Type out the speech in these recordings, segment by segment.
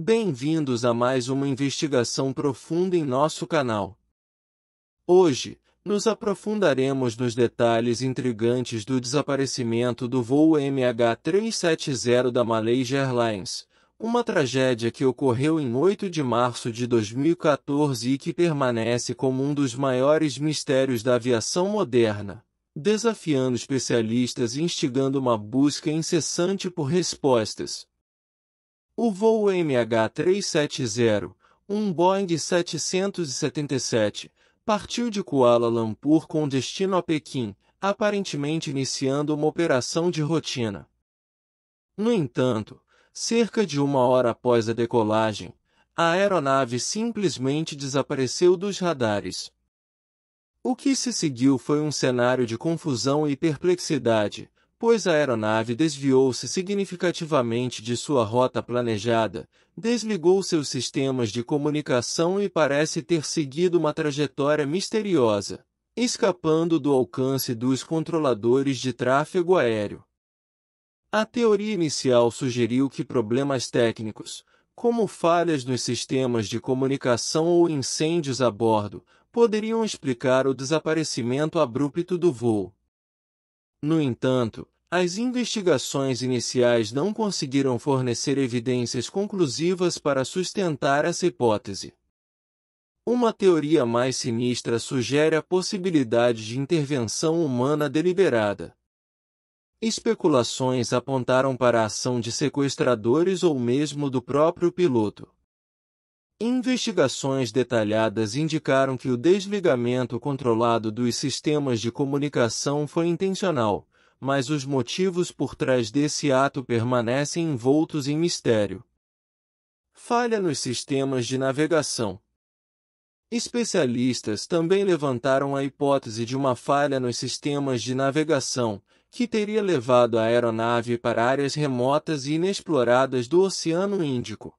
Bem-vindos a mais uma investigação profunda em nosso canal. Hoje, nos aprofundaremos nos detalhes intrigantes do desaparecimento do voo MH370 da Malaysia Airlines, uma tragédia que ocorreu em 8 de março de 2014 e que permanece como um dos maiores mistérios da aviação moderna, desafiando especialistas e instigando uma busca incessante por respostas. O voo MH370, um Boeing 777, partiu de Kuala Lumpur com destino a Pequim, aparentemente iniciando uma operação de rotina. No entanto, cerca de uma hora após a decolagem, a aeronave simplesmente desapareceu dos radares. O que se seguiu foi um cenário de confusão e perplexidade, pois a aeronave desviou-se significativamente de sua rota planejada, desligou seus sistemas de comunicação e parece ter seguido uma trajetória misteriosa, escapando do alcance dos controladores de tráfego aéreo. A teoria inicial sugeriu que problemas técnicos, como falhas nos sistemas de comunicação ou incêndios a bordo, poderiam explicar o desaparecimento abrupto do voo. No entanto, as investigações iniciais não conseguiram fornecer evidências conclusivas para sustentar essa hipótese. Uma teoria mais sinistra sugere a possibilidade de intervenção humana deliberada. Especulações apontaram para a ação de sequestradores ou mesmo do próprio piloto. Investigações detalhadas indicaram que o desligamento controlado dos sistemas de comunicação foi intencional, mas os motivos por trás desse ato permanecem envoltos em mistério. Falha nos sistemas de navegação. Especialistas também levantaram a hipótese de uma falha nos sistemas de navegação, que teria levado a aeronave para áreas remotas e inexploradas do Oceano Índico.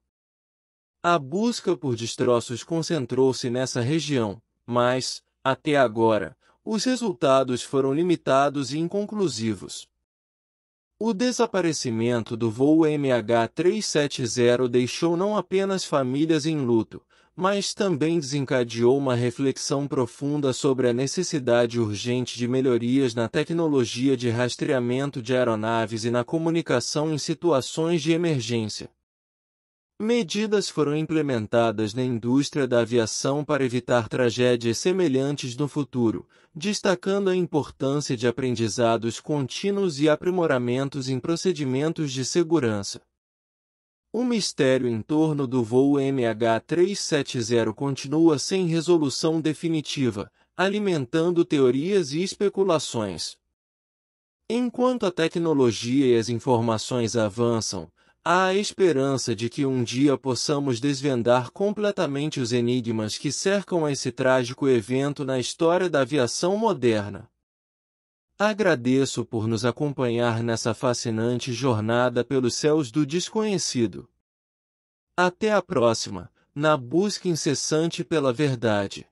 A busca por destroços concentrou-se nessa região, mas, até agora, os resultados foram limitados e inconclusivos. O desaparecimento do voo MH370 deixou não apenas famílias em luto, mas também desencadeou uma reflexão profunda sobre a necessidade urgente de melhorias na tecnologia de rastreamento de aeronaves e na comunicação em situações de emergência. Medidas foram implementadas na indústria da aviação para evitar tragédias semelhantes no futuro, destacando a importância de aprendizados contínuos e aprimoramentos em procedimentos de segurança. O mistério em torno do voo MH370 continua sem resolução definitiva, alimentando teorias e especulações. Enquanto a tecnologia e as informações avançam, Há a esperança de que um dia possamos desvendar completamente os enigmas que cercam esse trágico evento na história da aviação moderna. Agradeço por nos acompanhar nessa fascinante jornada pelos céus do desconhecido. Até a próxima, na busca incessante pela verdade.